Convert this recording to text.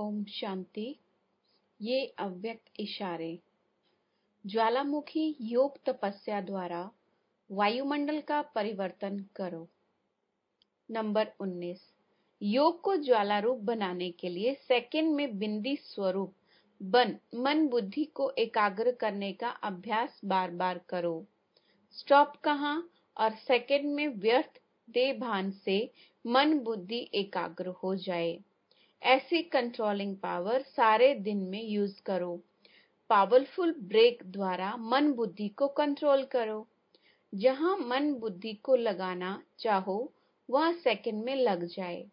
ओम शांति ये अव्यक्त इशारे ज्वालामुखी योग तपस्या द्वारा वायुमंडल का परिवर्तन करो नंबर 19 योग को ज्वाला रूप बनाने के लिए सेकंड में बिंदी स्वरूप बन मन बुद्धि को एकाग्र करने का अभ्यास बार बार करो स्टॉप कहाँ और सेकंड में व्यर्थ दे भान से मन बुद्धि एकाग्र हो जाए ऐसी कंट्रोलिंग पावर सारे दिन में यूज करो पावरफुल ब्रेक द्वारा मन बुद्धि को कंट्रोल करो जहां मन बुद्धि को लगाना चाहो वह सेकंड में लग जाए